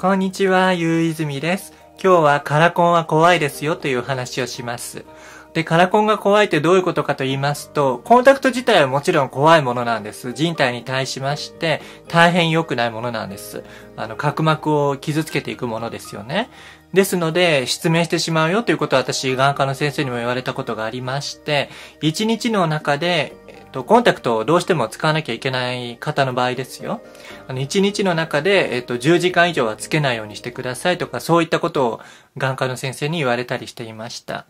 こんにちは、ゆういずみです。今日はカラコンは怖いですよという話をします。で、カラコンが怖いってどういうことかと言いますと、コンタクト自体はもちろん怖いものなんです。人体に対しまして、大変良くないものなんです。あの、角膜を傷つけていくものですよね。ですので、失明してしまうよということは私、眼科の先生にも言われたことがありまして、1日の中でと、コンタクトをどうしても使わなきゃいけない方の場合ですよ。あの、1日の中で、えっと、10時間以上はつけないようにしてくださいとか、そういったことを眼科の先生に言われたりしていました。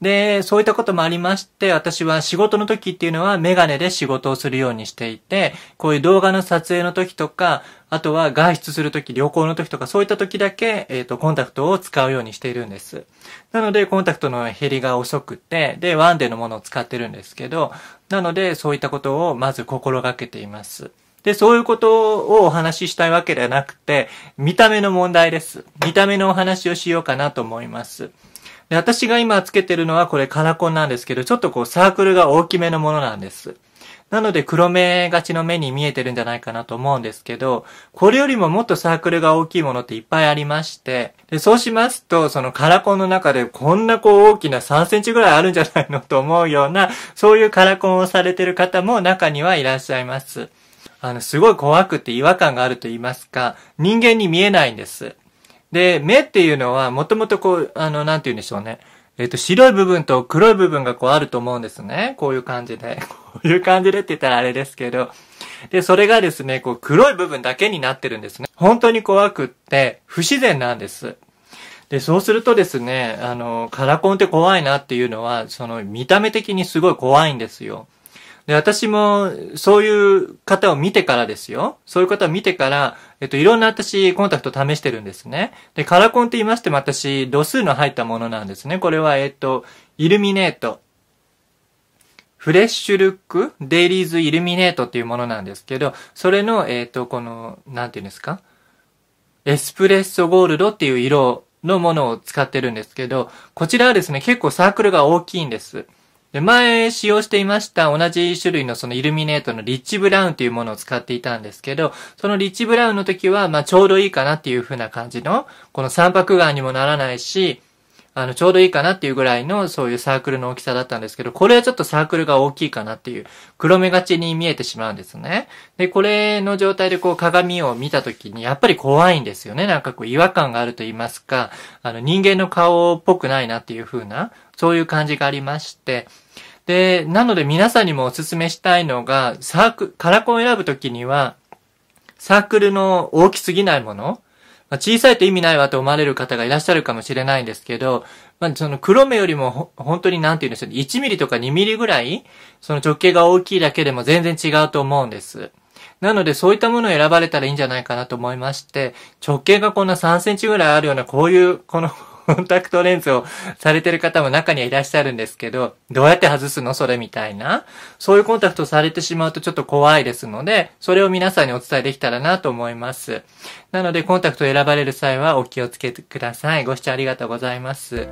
で、そういったこともありまして、私は仕事の時っていうのはメガネで仕事をするようにしていて、こういう動画の撮影の時とか、あとは外出する時、旅行の時とか、そういった時だけ、えっ、ー、と、コンタクトを使うようにしているんです。なので、コンタクトの減りが遅くて、で、ワンデーのものを使ってるんですけど、なので、そういったことをまず心がけています。で、そういうことをお話ししたいわけではなくて、見た目の問題です。見た目のお話をしようかなと思います。で、私が今つけてるのはこれカラコンなんですけど、ちょっとこうサークルが大きめのものなんです。なので黒目がちの目に見えてるんじゃないかなと思うんですけど、これよりももっとサークルが大きいものっていっぱいありまして、で、そうしますと、そのカラコンの中でこんなこう大きな3センチぐらいあるんじゃないのと思うような、そういうカラコンをされてる方も中にはいらっしゃいます。あの、すごい怖くて違和感があると言いますか、人間に見えないんです。で、目っていうのは、もともとこう、あの、なんて言うんでしょうね。えっ、ー、と、白い部分と黒い部分がこうあると思うんですね。こういう感じで。こういう感じでって言ったらあれですけど。で、それがですね、こう黒い部分だけになってるんですね。本当に怖くって、不自然なんです。で、そうするとですね、あの、カラコンって怖いなっていうのは、その見た目的にすごい怖いんですよ。で、私も、そういう方を見てからですよ。そういう方を見てから、えっと、いろんな私、コンタクト試してるんですね。で、カラコンって言いましても私、度数の入ったものなんですね。これは、えっと、イルミネート。フレッシュルックデイリーズイルミネートっていうものなんですけど、それの、えっ、と、この、なんていうんですかエスプレッソゴールドっていう色のものを使ってるんですけど、こちらはですね、結構サークルが大きいんです。前使用していました同じ種類のそのイルミネートのリッチブラウンというものを使っていたんですけど、そのリッチブラウンの時は、まあちょうどいいかなっていう風な感じの、この三白眼にもならないし、あの、ちょうどいいかなっていうぐらいの、そういうサークルの大きさだったんですけど、これはちょっとサークルが大きいかなっていう、黒目がちに見えてしまうんですね。で、これの状態でこう鏡を見た時に、やっぱり怖いんですよね。なんかこう違和感があると言いますか、あの、人間の顔っぽくないなっていう風な、そういう感じがありまして、で、なので皆さんにもお勧めしたいのが、サーク、カラコンを選ぶときには、サークルの大きすぎないものまあ、小さいと意味ないわと思われる方がいらっしゃるかもしれないんですけど、まあ、その黒目よりも本当になんて言うんでしょう、ね、1ミリとか2ミリぐらい、その直径が大きいだけでも全然違うと思うんです。なのでそういったものを選ばれたらいいんじゃないかなと思いまして、直径がこんな3センチぐらいあるような、こういう、このコンタクトレンズをされてる方も中にはいらっしゃるんですけど、どうやって外すのそれみたいな。そういうコンタクトされてしまうとちょっと怖いですので、それを皆さんにお伝えできたらなと思います。なので、コンタクトを選ばれる際はお気をつけてください。ご視聴ありがとうございます。